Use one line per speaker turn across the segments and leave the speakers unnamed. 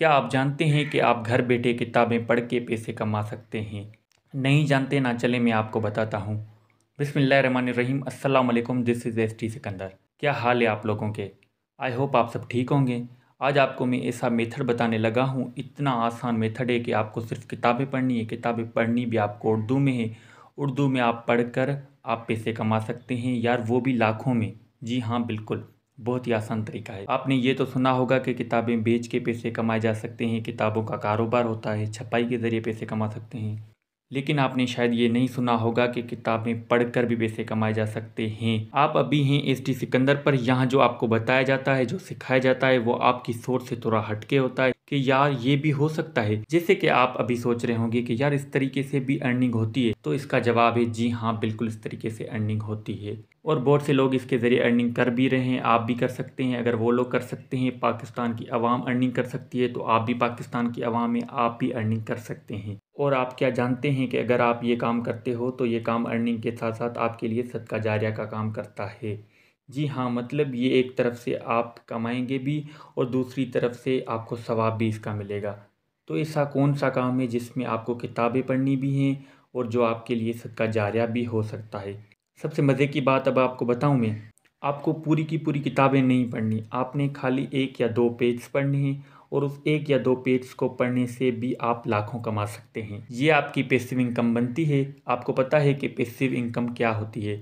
क्या आप जानते हैं कि आप घर बैठे किताबें पढ़ के पैसे कमा सकते हैं नहीं जानते ना चले मैं आपको बताता हूँ बिसमीम अल्लाम this is S T Sikandar क्या हाल है आप लोगों के आई होप आप सब ठीक होंगे आज आपको मैं ऐसा मेथड बताने लगा हूँ इतना आसान मेथड है कि आपको सिर्फ किताबें पढ़नी है किताबें पढ़नी भी आपको उर्दू में है उर्दू में आप पढ़ कर आप पैसे कमा सकते हैं यार वो भी लाखों में जी हाँ बिल्कुल बहुत ही आसान तरीका है आपने ये तो सुना होगा कि किताबें बेच के पैसे कमाए जा सकते हैं किताबों का कारोबार होता है छपाई के ज़रिए पैसे कमा सकते हैं लेकिन आपने शायद ये नहीं सुना होगा कि किताबें पढ़कर भी पैसे कमाए जा सकते हैं आप अभी हैं एस टी सिकंदर पर यहाँ जो आपको बताया जाता है जो सिखाया जाता है वो आपकी सोच से थोड़ा हटके होता है कि यार ये भी हो सकता है जैसे कि आप अभी सोच रहे होंगे कि यार इस तरीके से भी अर्निंग होती है तो इसका जवाब है जी हाँ बिल्कुल इस तरीके से अर्निंग होती है और बहुत से लोग इसके ज़रिए अर्निंग कर भी रहे हैं आप भी कर सकते हैं अगर वो लोग कर सकते हैं पाकिस्तान की आवाम अर्निंग कर सकती है तो आप भी पाकिस्तान की आवाम में आप भी अर्निंग कर सकते हैं और आप क्या जानते हैं कि अगर आप ये काम करते हो तो ये काम अर्निंग के साथ साथ आपके लिए सदका जारिया का काम करता है जी हाँ मतलब ये एक तरफ से आप कमाएंगे भी और दूसरी तरफ से आपको सवाब भी इसका मिलेगा तो ऐसा कौन सा काम है जिसमें आपको किताबें पढ़नी भी हैं और जो आपके लिए सदका जारिया भी हो सकता है सबसे मज़े की बात अब आपको बताऊं मैं आपको पूरी की पूरी किताबें नहीं पढ़नी आपने खाली एक या दो पेज पढ़ने हैं और उस एक या दो पेज को पढ़ने से भी आप लाखों कमा सकते हैं ये आपकी पेसिव इनकम बनती है आपको पता है कि पेसिव इनकम क्या होती है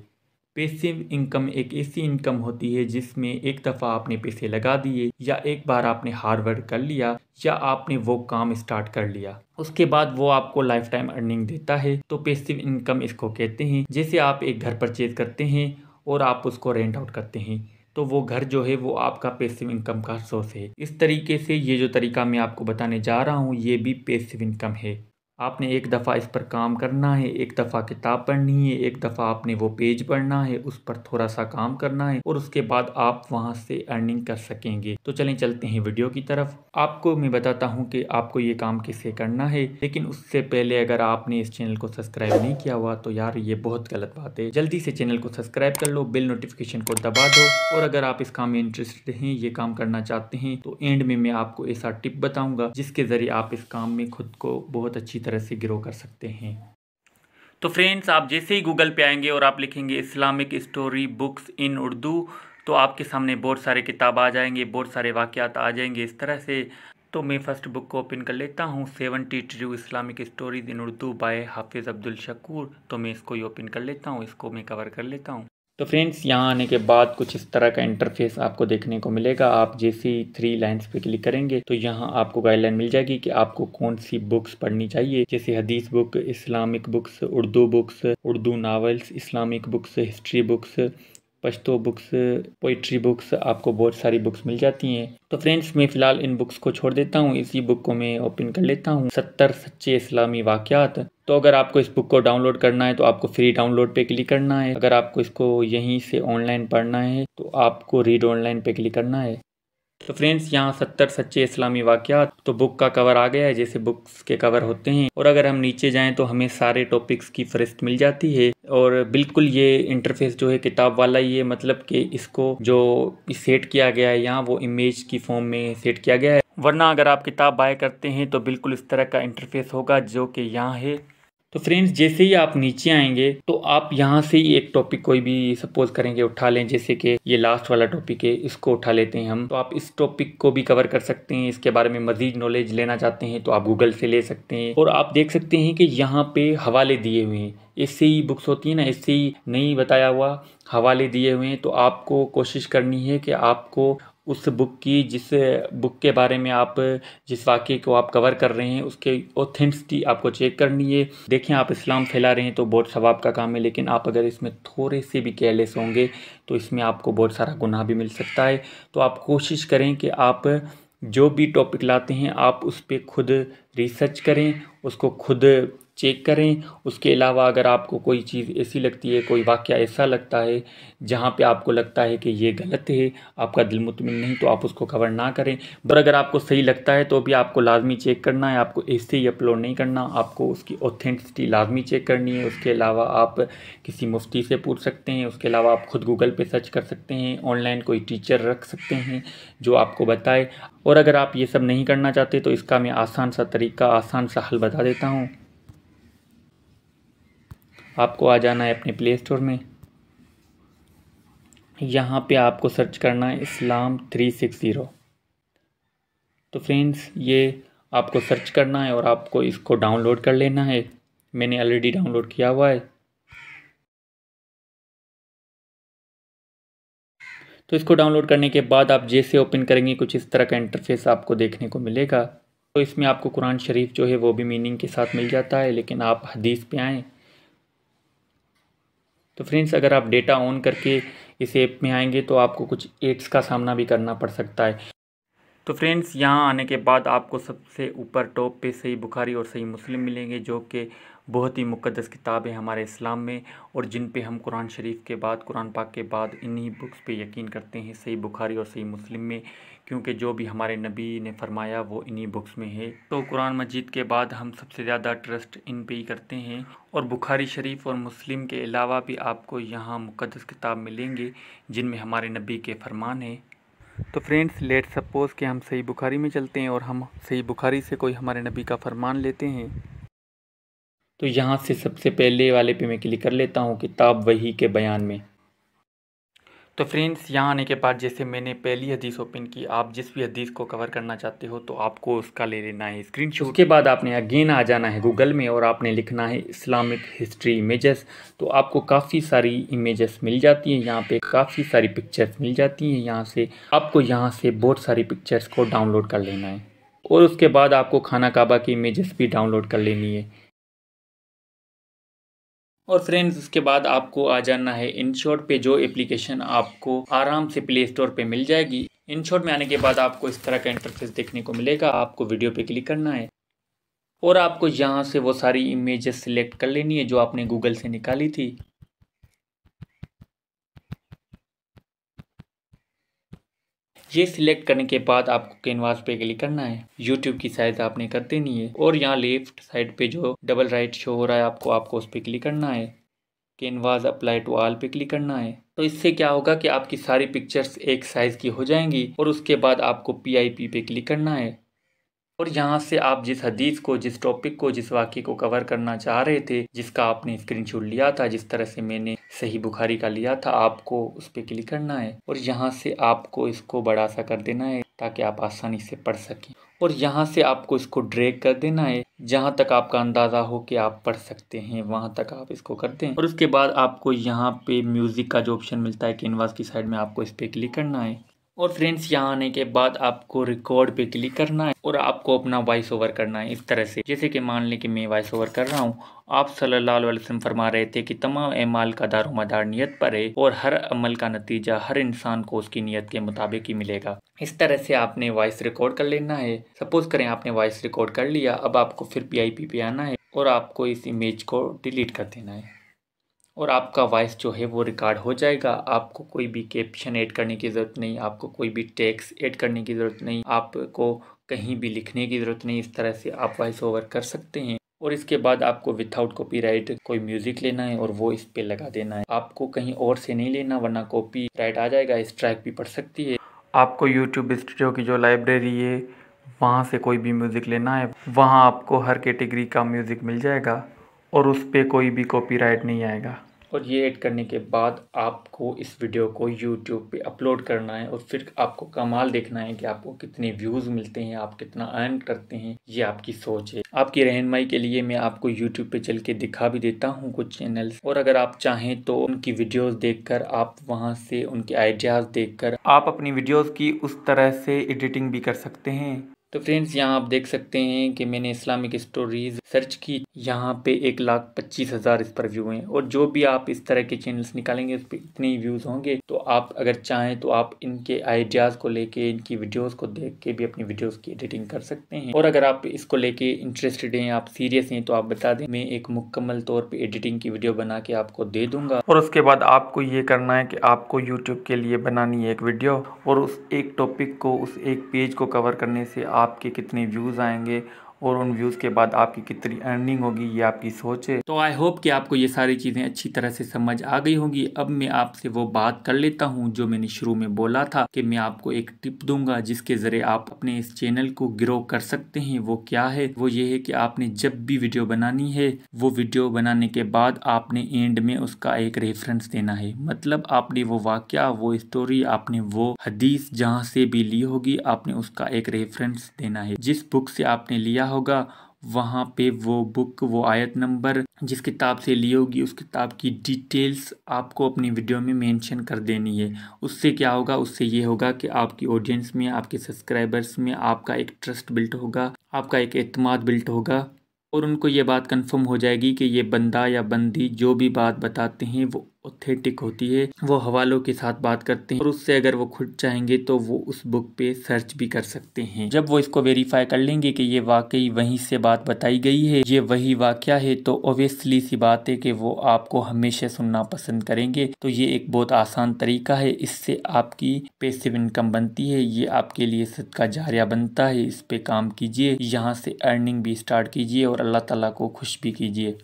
पेसिव इनकम एक ऐसी इनकम होती है जिसमें एक दफ़ा आपने पैसे लगा दिए या एक बार आपने हार्डवर्क कर लिया या आपने वो काम स्टार्ट कर लिया उसके बाद वो आपको लाइफ टाइम अर्निंग देता है तो पेसिव इनकम इसको कहते हैं जैसे आप एक घर परचेज करते हैं और आप उसको रेंट आउट करते हैं तो वो घर जो है वो आपका पेसिव इनकम का सोर्स है इस तरीके से ये जो तरीका मैं आपको बताने जा रहा हूँ ये भी पेसिव इनकम है आपने एक दफ़ा इस पर काम करना है एक दफ़ा किताब पढ़नी है एक दफ़ा आपने वो पेज पढ़ना है उस पर थोड़ा सा काम करना है और उसके बाद आप वहाँ से अर्निंग कर सकेंगे तो चलें चलते हैं वीडियो की तरफ आपको मैं बताता हूँ कि आपको ये काम किससे करना है लेकिन उससे पहले अगर आपने इस चैनल को सब्सक्राइब नहीं किया हुआ तो यार ये बहुत गलत बात है जल्दी से चैनल को सब्सक्राइब कर लो बिल नोटिफिकेशन को दबा दो और अगर आप इस काम में इंटरेस्टेड हैं ये काम करना चाहते हैं तो एंड में मैं आपको ऐसा टिप बताऊँगा जिसके ज़रिए आप इस काम में खुद को बहुत अच्छी तरह से ग्रो कर सकते हैं तो फ्रेंड्स आप जैसे ही गूगल पे आएंगे और आप लिखेंगे Islamic story books in Urdu तो आपके सामने बहुत सारे किताब आ जाएंगे बहुत सारे वाक़ात आ जाएंगे इस तरह से तो मैं फ़र्स्ट बुक को ओपन कर लेता हूँ seventy two Islamic stories in Urdu by Hafiz Abdul Shakoor तो मैं इसको ही ओपन कर लेता हूँ इसको मैं कवर कर लेता हूँ तो फ्रेंड्स यहाँ आने के बाद कुछ इस तरह का इंटरफेस आपको देखने को मिलेगा आप जैसे ही थ्री लाइन्स पे क्लिक करेंगे तो यहाँ आपको गाइडलाइन मिल जाएगी कि आपको कौन सी बुक्स पढ़नी चाहिए जैसे हदीस book Islamic books Urdu books Urdu novels Islamic books history books Pashto books poetry books आपको बहुत सारी बुक्स मिल जाती हैं तो फ्रेंड्स मैं फ़िलहाल इन बुक्स को छोड़ देता हूँ इसी बुक को मैं ओपन कर लेता हूँ सत्तर सच्चे इस्लामी वाक़ात तो अगर आपको इस बुक को डाउनलोड करना है तो आपको फ्री डाउनलोड पे क्लिक करना है अगर आपको इसको यहीं से ऑनलाइन पढ़ना है तो आपको रीड ऑनलाइन पे क्लिक करना है तो फ्रेंड्स यहाँ सत्तर सच्चे इस्लामी वाक्यात तो बुक का कवर आ गया है जैसे बुक्स के कवर होते हैं और अगर हम नीचे जाएं तो हमें सारे टॉपिक्स की फहरिस्त मिल जाती है और बिल्कुल ये इंटरफेस जो है किताब वाला ही है मतलब कि इसको जो सेट किया गया है यहाँ वो इमेज की फॉर्म में सेट किया गया है वरना अगर आप किताब बाय करते हैं तो बिल्कुल इस तरह का इंटरफेस होगा जो कि यहाँ है तो फ्रेंड्स जैसे ही आप नीचे आएंगे तो आप यहाँ से ही एक टॉपिक कोई भी सपोज करेंगे उठा लें जैसे कि ये लास्ट वाला टॉपिक है इसको उठा लेते हैं हम तो आप इस टॉपिक को भी कवर कर सकते हैं इसके बारे में मजीद नॉलेज लेना चाहते हैं तो आप गूगल से ले सकते हैं और आप देख सकते हैं कि यहाँ पे हवाले दिए हुए हैं इससे ही बुक्स होती है ना इससे ही नहीं बताया हुआ हवाले दिए हुए हैं तो आपको कोशिश करनी है कि आपको उस बुक की जिस बुक के बारे में आप जिस वाक्य को आप कवर कर रहे हैं उसके ऑथेंसिटी आपको चेक करनी है देखें आप इस्लाम फैला रहे हैं तो बहुत सवाब का काम है लेकिन आप अगर इसमें थोड़े से भी केयरलेस होंगे तो इसमें आपको बहुत सारा गुनाह भी मिल सकता है तो आप कोशिश करें कि आप जो भी टॉपिक लाते हैं आप उस पर खुद रिसर्च करें उसको खुद चेक करें उसके अलावा अगर आपको कोई चीज़ ऐसी लगती है कोई वाक्य ऐसा लगता है जहाँ पे आपको लगता है कि ये गलत है आपका दिल मुतमिन नहीं तो आप उसको कवर ना करें पर अगर आपको सही लगता है तो भी आपको लाजमी चेक करना है आपको ऐसे ही अपलोड नहीं करना आपको उसकी ऑथेंटिसिटी लाजमी चेक करनी है उसके अलावा आप किसी मुफ्ती से पूछ सकते हैं उसके अलावा आप ख़ुद गूगल पर सर्च कर सकते हैं ऑनलाइन कोई टीचर रख सकते हैं जो आपको बताए और अगर आप ये सब नहीं करना चाहते तो इसका मैं आसान सा तरीका आसान सा हल बता देता हूँ आपको आ जाना है अपने प्ले स्टोर में यहाँ पे आपको सर्च करना है इस्लाम थ्री सिक्स ज़ीरो तो फ्रेंड्स ये आपको सर्च करना है और आपको इसको डाउनलोड कर लेना है मैंने ऑलरेडी डाउनलोड किया हुआ है तो इसको डाउनलोड करने के बाद आप जैसे ओपन करेंगे कुछ इस तरह का इंटरफेस आपको देखने को मिलेगा तो इसमें आपको कुरान शरीफ जो है वो भी मीनिंग के साथ मिल जाता है लेकिन आप हदीस पे आएँ तो फ्रेंड्स अगर आप डेटा ऑन करके इस ऐप में आएंगे तो आपको कुछ एड्स का सामना भी करना पड़ सकता है तो फ्रेंड्स यहाँ आने के बाद आपको सबसे ऊपर टॉप पे सही बुखारी और सही मुस्लिम मिलेंगे जो कि बहुत ही मुकदस किताब है हमारे इस्लाम में और जिन पे हम कुरान शरीफ के बाद कुरान पाक के बाद इन्हीं बुक्स पे यकीन करते हैं सही बुखारी और सही मुस्लिम में क्योंकि जो भी हमारे नबी ने फरमाया वो इन्हीं बुक्स में है तो कुरान मजीद के बाद हम सबसे ज़्यादा ट्रस्ट इन पे ही करते हैं और बुखारी शरीफ और मुस्लिम के अलावा भी आपको यहाँ मुकदस किताब मिलेंगे जिनमें हमारे नबी के फरमान हैं तो फ्रेंड्स लेट सपोज़ कि हम सही बुखारी में चलते हैं और हम सही बुखारी से कोई हमारे नबी का फरमान लेते हैं तो यहाँ से सबसे पहले वाले पे मैं क्लिक कर लेता हूँ किताब वही के बयान में तो फ्रेंड्स यहाँ आने के बाद जैसे मैंने पहली हदीस ओपन की आप जिस भी हदीस को कवर करना चाहते हो तो आपको उसका ले लेना है स्क्रीन उसके बाद आपने अगेन आ जाना है गूगल में और आपने लिखना है इस्लामिक हिस्ट्री इमेजेस तो आपको काफ़ी सारी इमेजेस मिल जाती हैं यहाँ पे काफ़ी सारी पिक्चर्स मिल जाती हैं यहाँ से आपको यहाँ से बहुत सारी पिक्चर्स को डाउनलोड कर लेना है और उसके बाद आपको खाना काबा की इमेजेस भी डाउनलोड कर लेनी है और फ्रेंड्स उसके बाद आपको आ जाना है इनशॉट पे जो एप्लीकेशन आपको आराम से प्ले स्टोर पे मिल जाएगी इनशॉट में आने के बाद आपको इस तरह का इंटरफेस देखने को मिलेगा आपको वीडियो पे क्लिक करना है और आपको यहाँ से वो सारी इमेजेस सिलेक्ट कर लेनी है जो आपने गूगल से निकाली थी ये सिलेक्ट करने के बाद आपको कैनवास पे क्लिक करना है यूट्यूब की साइज आपने कर देनी है और यहाँ लेफ्ट साइड पे जो डबल राइट शो हो रहा है आपको आपको उस पर क्लिक करना है कैनवास अप्लाई टू आल पे क्लिक करना है तो इससे क्या होगा कि आपकी सारी पिक्चर्स एक साइज़ की हो जाएंगी और उसके बाद आपको पी पे क्लिक करना है और यहाँ से आप जिस हदीस को जिस टॉपिक को जिस वाक्य को कवर करना चाह रहे थे जिसका आपने स्क्रीनशॉट लिया था जिस तरह से मैंने सही बुखारी का लिया था आपको उस पर क्लिक करना है और यहाँ से आपको इसको बड़ा सा कर देना है ताकि आप आसानी से पढ़ सकें और यहाँ से आपको इसको ड्रैग कर देना है जहाँ तक आपका अंदाज़ा हो कि आप पढ़ सकते हैं वहाँ तक आप इसको करते हैं और उसके बाद आपको यहाँ पे म्यूज़िक का जो ऑप्शन मिलता है कैनवास की साइड में आपको इस पर क्लिक करना है और फ्रेंड्स यहाँ आने के बाद आपको रिकॉर्ड पे क्लिक करना है और आपको अपना वॉइस ओवर करना है इस तरह से जैसे कि मान लें कि मैं वॉइस ओवर कर रहा हूँ आप सल्लल्लाहु अलैहि वसल्लम फरमा रहे थे कि तमाम अमाल का दारो मदार नीयत पर है और हर अमल का नतीजा हर इंसान को उसकी नीयत के मुताबिक ही मिलेगा इस तरह से आपने वॉइस रिकॉर्ड कर लेना है सपोज़ करें आपने वॉइस रिकॉर्ड कर लिया अब आपको फिर पी पे आना है और आपको इस इमेज को डिलीट कर देना है और आपका वॉइस जो है वो रिकॉर्ड हो जाएगा आपको कोई भी कैप्शन ऐड करने की ज़रूरत नहीं आपको कोई भी टैक्स ऐड करने की ज़रूरत नहीं आपको कहीं भी लिखने की ज़रूरत नहीं इस तरह से आप वॉइस ओवर कर सकते हैं और इसके बाद आपको विथआउट कॉपीराइट कोई म्यूज़िक लेना है और वो इस पर लगा देना है आपको कहीं और से नहीं लेना वरना कॉपी राइट आ जाएगा स्ट्राइक भी पड़ सकती है आपको यूट्यूब स्टूडियो की जो लाइब्रेरी है वहाँ से कोई भी म्यूज़िक लेना है वहाँ आपको हर कैटेगरी का म्यूज़िक मिल जाएगा और उस पर कोई भी कॉपीराइट नहीं आएगा और ये ऐड करने के बाद आपको इस वीडियो को यूट्यूब पे अपलोड करना है और फिर आपको कमाल देखना है कि आपको कितने व्यूज़ मिलते हैं आप कितना अर्न करते हैं ये आपकी सोच है आपकी रहनमाई के लिए मैं आपको यूट्यूब पे चल के दिखा भी देता हूँ कुछ चैनल्स और अगर आप चाहें तो उनकी वीडियोस देख आप वहाँ से उनके आइडियाज़ देख आप अपनी वीडियोज़ की उस तरह से एडिटिंग भी कर सकते हैं तो फ्रेंड्स यहाँ आप देख सकते हैं कि मैंने इस्लामिक स्टोरीज सर्च की यहाँ पे एक लाख पच्चीस हज़ार इस पर व्यू हैं और जो भी आप इस तरह के चैनल्स निकालेंगे उस पर इतने व्यूज़ होंगे तो आप अगर चाहें तो आप इनके आइडियाज़ को लेके इनकी वीडियोस को देख के भी अपनी वीडियोस की एडिटिंग कर सकते हैं और अगर आप इसको लेके इंटरेस्टेड हैं आप सीरियस हैं तो आप बता दें मैं एक मुकम्मल तौर पर एडिटिंग की वीडियो बना के आपको दे दूंगा और उसके बाद आपको ये करना है कि आपको यूट्यूब के लिए बनानी है एक वीडियो और उस एक टॉपिक को उस एक पेज को कवर करने से आपके कितने व्यूज़ आएंगे और उन व्यूज़ के बाद आपकी कितनी अर्निंग होगी ये आपकी सोच है तो आई होप कि आपको ये सारी चीज़ें अच्छी तरह से समझ आ गई होंगी अब मैं आपसे वो बात कर लेता हूँ जो मैंने शुरू में बोला था कि मैं आपको एक टिप दूंगा जिसके ज़रिए आप अपने इस चैनल को ग्रो कर सकते हैं वो क्या है वो ये है कि आपने जब भी वीडियो बनानी है वो वीडियो बनाने के बाद आपने एंड में उसका एक रेफरेंस देना है मतलब आपने वो वाक्य वो स्टोरी आपने वो हदीस जहाँ से भी ली होगी आपने उसका एक रेफरेंस देना है जिस बुक से आपने लिया होगा वहाँ पे वो बुक वो आयत नंबर जिस किताब से ली होगी उस किताब की डिटेल्स आपको अपनी वीडियो में मेंशन कर देनी है उससे क्या होगा उससे ये होगा कि आपकी ऑडियंस में आपके सब्सक्राइबर्स में आपका एक ट्रस्ट बिल्ट होगा आपका एक अतमाद बिल्ट होगा और उनको ये बात कंफर्म हो जाएगी कि ये बंदा या बंदी जो भी बात बताते हैं वो ऑथेंटिक होती है वो हवालों के साथ बात करते हैं और उससे अगर वो खुद चाहेंगे तो वो उस बुक पे सर्च भी कर सकते हैं जब वो इसको वेरीफाई कर लेंगे कि ये वाकई वहीं से बात बताई गई है ये वही वाक्य है तो ओबियसली सी बात है कि वो आपको हमेशा सुनना पसंद करेंगे तो ये एक बहुत आसान तरीका है इससे आपकी पेसिव इनकम बनती है ये आपके लिए सदका जारिया बनता है इस पे काम कीजिए यहाँ से अर्निंग भी स्टार्ट कीजिए और अल्लाह तला को खुश भी कीजिए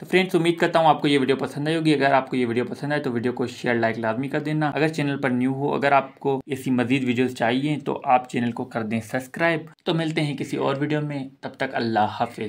तो फ्रेंड्स उम्मीद करता हूँ आपको ये वीडियो पसंद आई होगी अगर आपको ये वीडियो पसंद आए तो वीडियो को शेयर लाइक लाजमी कर देना अगर चैनल पर न्यू हो अगर आपको ऐसी मजीद वीडियोस चाहिए तो आप चैनल को कर दें सब्सक्राइब तो मिलते हैं किसी और वीडियो में तब तक अल्लाह हाफिज़